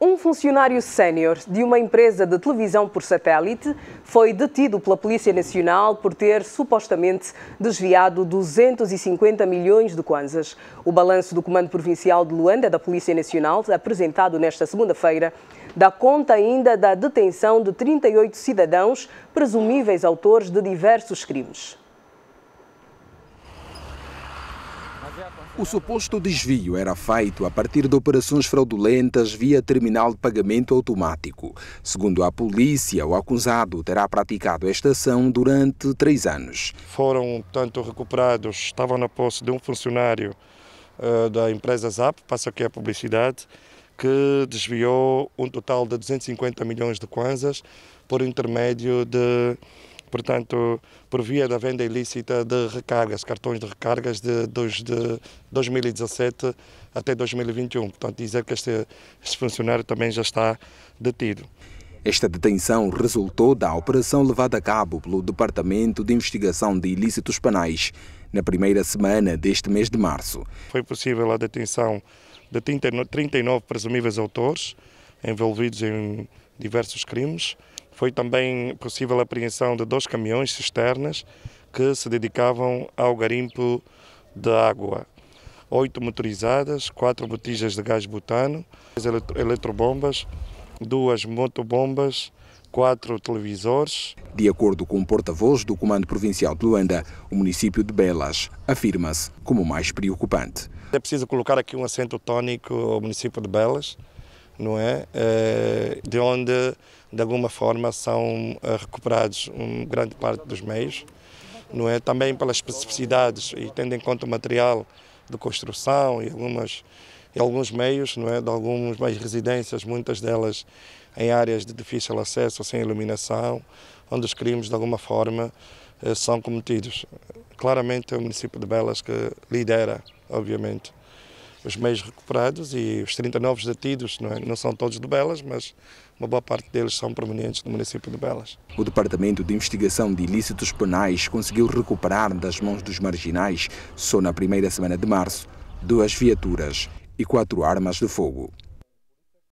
Um funcionário sénior de uma empresa de televisão por satélite foi detido pela Polícia Nacional por ter supostamente desviado 250 milhões de kwanzas. O balanço do Comando Provincial de Luanda da Polícia Nacional, apresentado nesta segunda-feira, dá conta ainda da detenção de 38 cidadãos presumíveis autores de diversos crimes. O suposto desvio era feito a partir de operações fraudulentas via terminal de pagamento automático. Segundo a polícia, o acusado terá praticado esta ação durante três anos. Foram, portanto, recuperados, estavam na posse de um funcionário uh, da empresa ZAP, passa aqui a publicidade, que desviou um total de 250 milhões de kwanzas por intermédio de portanto, por via da venda ilícita de recargas, cartões de recargas de, dos, de 2017 até 2021. Portanto, dizer que este, este funcionário também já está detido. Esta detenção resultou da operação levada a cabo pelo Departamento de Investigação de Ilícitos Penais na primeira semana deste mês de março. Foi possível a detenção de 39 presumíveis autores envolvidos em diversos crimes, foi também possível a apreensão de dois caminhões cisternas que se dedicavam ao garimpo de água. Oito motorizadas, quatro botijas de gás butano, três eletrobombas, duas motobombas, quatro televisores. De acordo com o porta-voz do Comando Provincial de Luanda, o município de Belas afirma-se como mais preocupante. É preciso colocar aqui um acento tónico ao município de Belas, não é? Eh, de onde, de alguma forma, são eh, recuperados uma grande parte dos meios, não é? Também pelas especificidades e tendo em conta o material de construção e algumas e alguns meios, não é? De algumas mais residências, muitas delas em áreas de difícil acesso, sem iluminação, onde os crimes de alguma forma eh, são cometidos. Claramente é o município de Belas que lidera, obviamente os meios recuperados e os 39 detidos não, é? não, são todos de Belas, mas uma boa parte deles são provenientes do município de Belas. O Departamento de Investigação de Ilícitos Penais conseguiu recuperar das mãos dos marginais, só na primeira semana de março, duas viaturas e quatro armas de fogo.